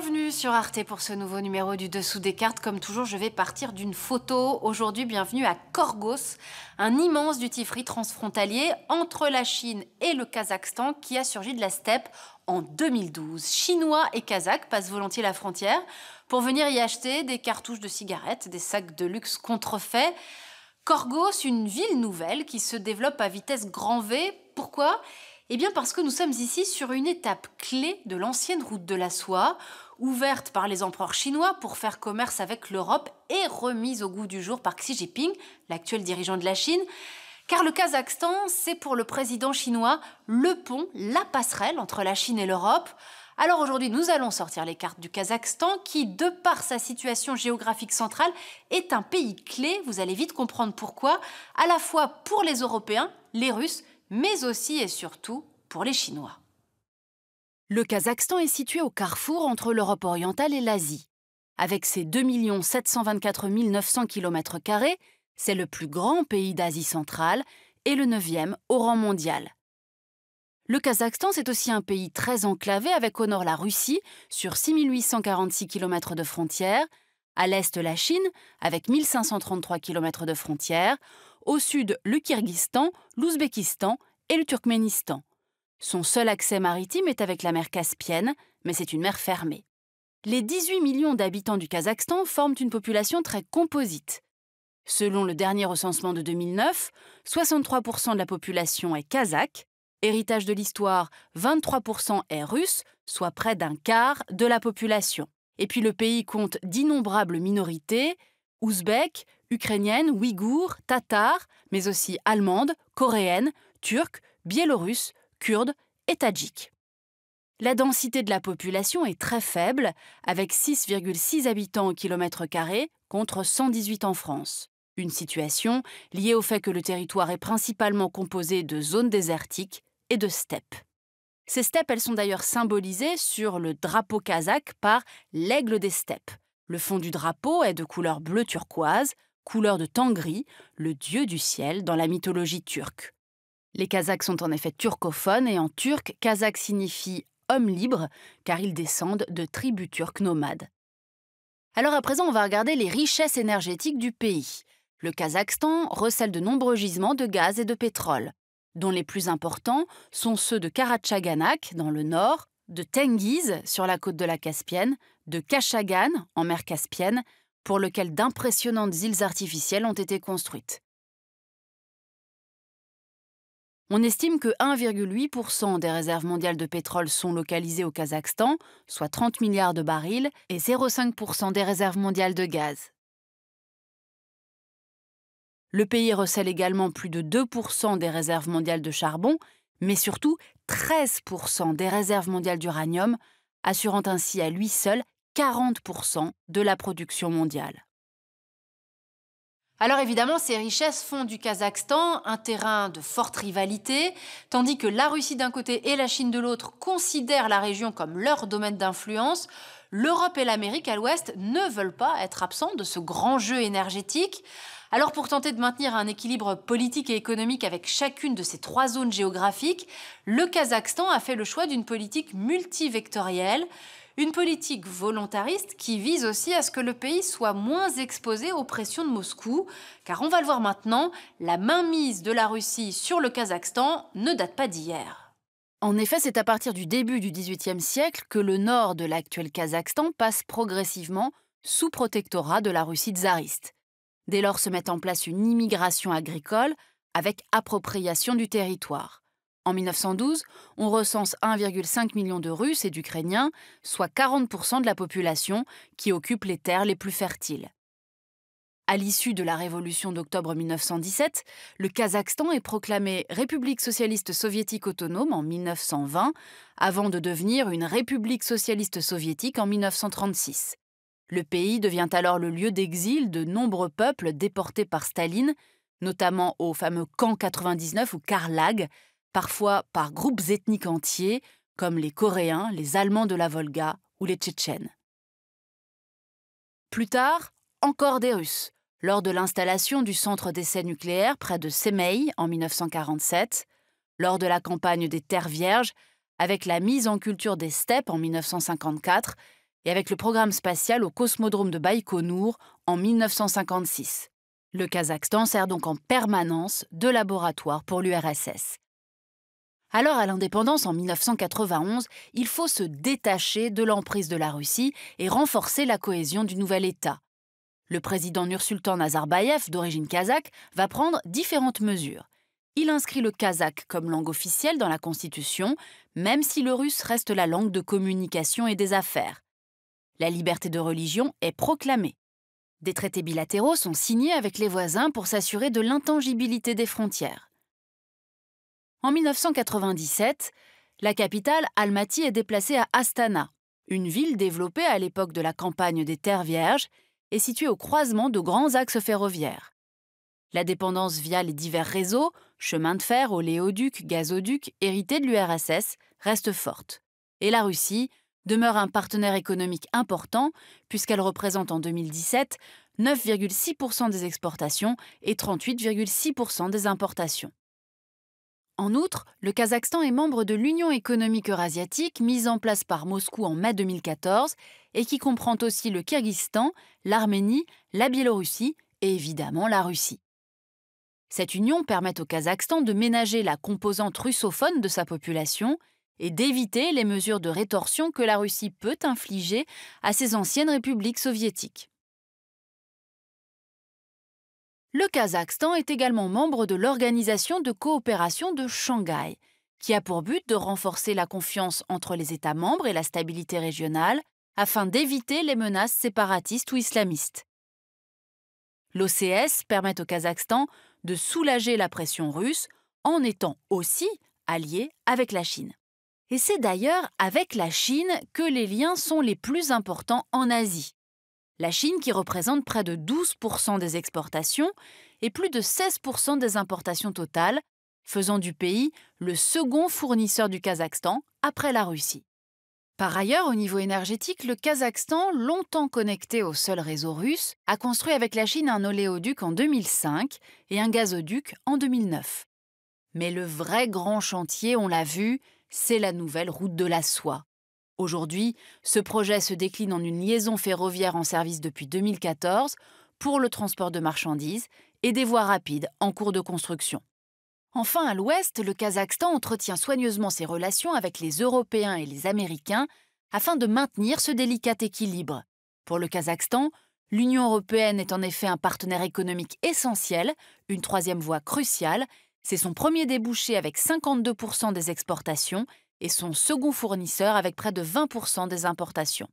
Bienvenue sur Arte pour ce nouveau numéro du Dessous des cartes. Comme toujours, je vais partir d'une photo. Aujourd'hui, bienvenue à Korgos, un immense duty-free transfrontalier entre la Chine et le Kazakhstan qui a surgi de la steppe en 2012. Chinois et Kazakhs passent volontiers la frontière pour venir y acheter des cartouches de cigarettes, des sacs de luxe contrefaits. Korgos, une ville nouvelle qui se développe à vitesse grand V. Pourquoi eh bien parce que nous sommes ici sur une étape clé de l'ancienne route de la soie, ouverte par les empereurs chinois pour faire commerce avec l'Europe et remise au goût du jour par Xi Jinping, l'actuel dirigeant de la Chine. Car le Kazakhstan, c'est pour le président chinois le pont, la passerelle entre la Chine et l'Europe. Alors aujourd'hui, nous allons sortir les cartes du Kazakhstan qui, de par sa situation géographique centrale, est un pays clé, vous allez vite comprendre pourquoi, à la fois pour les Européens, les Russes, mais aussi et surtout pour les Chinois. Le Kazakhstan est situé au carrefour entre l'Europe orientale et l'Asie. Avec ses 2 724 900 km, c'est le plus grand pays d'Asie centrale et le 9e au rang mondial. Le Kazakhstan, c'est aussi un pays très enclavé avec au nord la Russie, sur 6846 km de frontière, à l'est la Chine, avec 1533 km de frontière, au sud le Kyrgyzstan, l'Ouzbékistan et le Turkménistan. Son seul accès maritime est avec la mer Caspienne, mais c'est une mer fermée. Les 18 millions d'habitants du Kazakhstan forment une population très composite. Selon le dernier recensement de 2009, 63% de la population est kazakh, héritage de l'histoire, 23% est russe, soit près d'un quart de la population. Et puis le pays compte d'innombrables minorités, ouzbèques, ukrainiennes, ouïghours, tatars, mais aussi allemandes, coréennes, turques, biélorusses, kurdes et tadjiks. La densité de la population est très faible, avec 6,6 habitants au kilomètre carré contre 118 en France. Une situation liée au fait que le territoire est principalement composé de zones désertiques et de steppes. Ces steppes, elles sont d'ailleurs symbolisées sur le drapeau kazakh par l'aigle des steppes. Le fond du drapeau est de couleur bleu turquoise, couleur de Tangri, le dieu du ciel dans la mythologie turque. Les Kazakhs sont en effet turcophones et en turc, Kazakh signifie homme libre car ils descendent de tribus turques nomades. Alors à présent, on va regarder les richesses énergétiques du pays. Le Kazakhstan recèle de nombreux gisements de gaz et de pétrole, dont les plus importants sont ceux de Karachaganak dans le nord, de Tengiz sur la côte de la Caspienne, de Kachagan en mer Caspienne, pour lequel d'impressionnantes îles artificielles ont été construites. On estime que 1,8% des réserves mondiales de pétrole sont localisées au Kazakhstan, soit 30 milliards de barils, et 0,5% des réserves mondiales de gaz. Le pays recèle également plus de 2% des réserves mondiales de charbon, mais surtout 13% des réserves mondiales d'uranium, assurant ainsi à lui seul 40% de la production mondiale. Alors évidemment, ces richesses font du Kazakhstan un terrain de forte rivalité, tandis que la Russie d'un côté et la Chine de l'autre considèrent la région comme leur domaine d'influence, l'Europe et l'Amérique à l'ouest ne veulent pas être absents de ce grand jeu énergétique. Alors pour tenter de maintenir un équilibre politique et économique avec chacune de ces trois zones géographiques, le Kazakhstan a fait le choix d'une politique multivectorielle, une politique volontariste qui vise aussi à ce que le pays soit moins exposé aux pressions de Moscou, car on va le voir maintenant, la mainmise de la Russie sur le Kazakhstan ne date pas d'hier. En effet, c'est à partir du début du XVIIIe siècle que le nord de l'actuel Kazakhstan passe progressivement sous protectorat de la Russie tsariste. Dès lors se met en place une immigration agricole avec appropriation du territoire. En 1912, on recense 1,5 million de Russes et d'Ukrainiens, soit 40% de la population qui occupe les terres les plus fertiles. À l'issue de la révolution d'octobre 1917, le Kazakhstan est proclamé République socialiste soviétique autonome en 1920, avant de devenir une République socialiste soviétique en 1936. Le pays devient alors le lieu d'exil de nombreux peuples déportés par Staline, notamment au fameux camp 99 ou Karlag, parfois par groupes ethniques entiers, comme les Coréens, les Allemands de la Volga ou les Tchétchènes. Plus tard, encore des Russes, lors de l'installation du centre d'essai nucléaire près de Semei en 1947, lors de la campagne des Terres Vierges, avec la mise en culture des steppes en 1954 et avec le programme spatial au cosmodrome de Baïkonour en 1956. Le Kazakhstan sert donc en permanence de laboratoire pour l'URSS. Alors à l'indépendance en 1991, il faut se détacher de l'emprise de la Russie et renforcer la cohésion du nouvel État. Le président Nursultan Nazarbayev, d'origine kazakh, va prendre différentes mesures. Il inscrit le kazakh comme langue officielle dans la Constitution, même si le russe reste la langue de communication et des affaires. La liberté de religion est proclamée. Des traités bilatéraux sont signés avec les voisins pour s'assurer de l'intangibilité des frontières. En 1997, la capitale Almaty est déplacée à Astana, une ville développée à l'époque de la campagne des Terres Vierges et située au croisement de grands axes ferroviaires. La dépendance via les divers réseaux, chemins de fer, oléoducs, gazoducs, hérités de l'URSS, reste forte. Et la Russie demeure un partenaire économique important puisqu'elle représente en 2017 9,6% des exportations et 38,6% des importations. En outre, le Kazakhstan est membre de l'Union économique eurasiatique mise en place par Moscou en mai 2014 et qui comprend aussi le Kyrgyzstan, l'Arménie, la Biélorussie et évidemment la Russie. Cette union permet au Kazakhstan de ménager la composante russophone de sa population et d'éviter les mesures de rétorsion que la Russie peut infliger à ses anciennes républiques soviétiques le Kazakhstan est également membre de l'Organisation de coopération de Shanghai, qui a pour but de renforcer la confiance entre les États membres et la stabilité régionale afin d'éviter les menaces séparatistes ou islamistes. L'OCS permet au Kazakhstan de soulager la pression russe en étant aussi allié avec la Chine. Et c'est d'ailleurs avec la Chine que les liens sont les plus importants en Asie. La Chine, qui représente près de 12% des exportations et plus de 16% des importations totales, faisant du pays le second fournisseur du Kazakhstan après la Russie. Par ailleurs, au niveau énergétique, le Kazakhstan, longtemps connecté au seul réseau russe, a construit avec la Chine un oléoduc en 2005 et un gazoduc en 2009. Mais le vrai grand chantier, on l'a vu, c'est la nouvelle route de la soie, Aujourd'hui, ce projet se décline en une liaison ferroviaire en service depuis 2014 pour le transport de marchandises et des voies rapides en cours de construction. Enfin, à l'ouest, le Kazakhstan entretient soigneusement ses relations avec les Européens et les Américains afin de maintenir ce délicat équilibre. Pour le Kazakhstan, l'Union européenne est en effet un partenaire économique essentiel, une troisième voie cruciale, c'est son premier débouché avec 52% des exportations et son second fournisseur avec près de 20% des importations.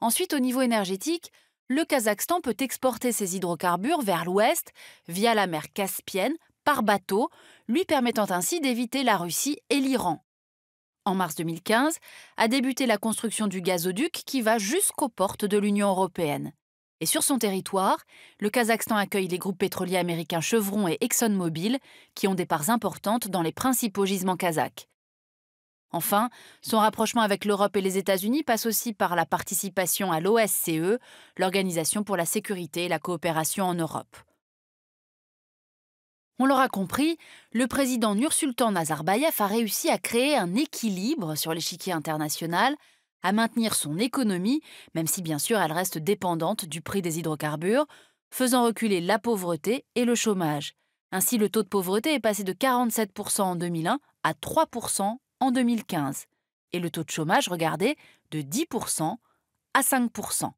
Ensuite, au niveau énergétique, le Kazakhstan peut exporter ses hydrocarbures vers l'ouest via la mer Caspienne par bateau, lui permettant ainsi d'éviter la Russie et l'Iran. En mars 2015, a débuté la construction du gazoduc qui va jusqu'aux portes de l'Union européenne. Et sur son territoire, le Kazakhstan accueille les groupes pétroliers américains Chevron et ExxonMobil, qui ont des parts importantes dans les principaux gisements kazakhs. Enfin, son rapprochement avec l'Europe et les États-Unis passe aussi par la participation à l'OSCE, l'Organisation pour la sécurité et la coopération en Europe. On l'aura compris, le président Nursultan Nazarbayev a réussi à créer un équilibre sur l'échiquier international, à maintenir son économie, même si bien sûr elle reste dépendante du prix des hydrocarbures, faisant reculer la pauvreté et le chômage. Ainsi, le taux de pauvreté est passé de 47% en 2001 à 3% en 2015 et le taux de chômage, regardez, de 10% à 5%.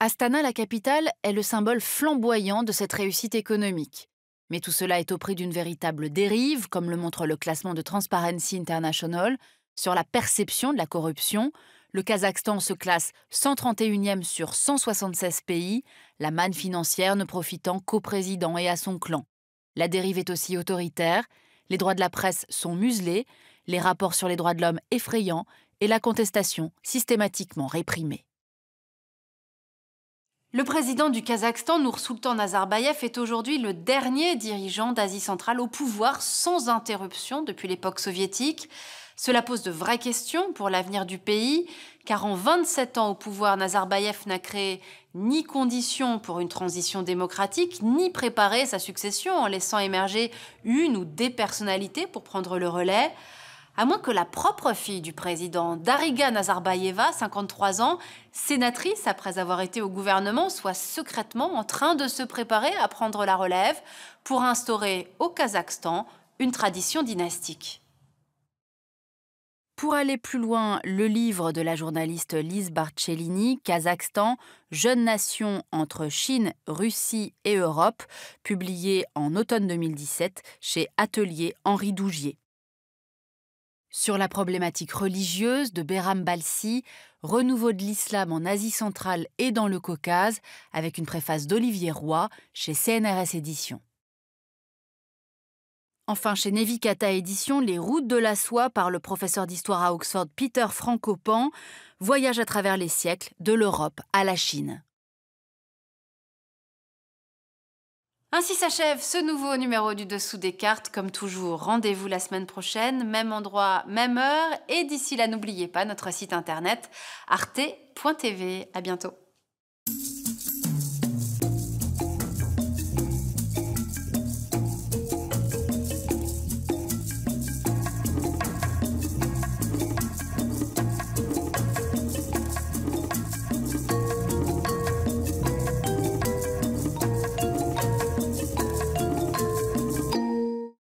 Astana, la capitale, est le symbole flamboyant de cette réussite économique. Mais tout cela est au prix d'une véritable dérive, comme le montre le classement de Transparency International, sur la perception de la corruption. Le Kazakhstan se classe 131e sur 176 pays, la manne financière ne profitant qu'au président et à son clan. La dérive est aussi autoritaire, les droits de la presse sont muselés, les rapports sur les droits de l'homme effrayants et la contestation systématiquement réprimée. Le président du Kazakhstan, Sultan Nazarbayev, est aujourd'hui le dernier dirigeant d'Asie centrale au pouvoir sans interruption depuis l'époque soviétique. Cela pose de vraies questions pour l'avenir du pays, car en 27 ans au pouvoir, Nazarbayev n'a créé ni condition pour une transition démocratique, ni préparer sa succession en laissant émerger une ou des personnalités pour prendre le relais, à moins que la propre fille du président, Dariga Nazarbayeva, 53 ans, sénatrice après avoir été au gouvernement, soit secrètement en train de se préparer à prendre la relève pour instaurer au Kazakhstan une tradition dynastique. Pour aller plus loin, le livre de la journaliste Lise Barcellini, Kazakhstan, Jeune nation entre Chine, Russie et Europe, publié en automne 2017 chez Atelier Henri Dougier. Sur la problématique religieuse de Béram Balsi, Renouveau de l'islam en Asie centrale et dans le Caucase, avec une préface d'Olivier Roy chez CNRS Éditions. Enfin, chez Nevicata Édition, Les routes de la soie par le professeur d'histoire à Oxford Peter Frankopan, voyage à travers les siècles, de l'Europe à la Chine. Ainsi s'achève ce nouveau numéro du Dessous des cartes. Comme toujours, rendez-vous la semaine prochaine, même endroit, même heure. Et d'ici là, n'oubliez pas notre site internet arte.tv. À bientôt.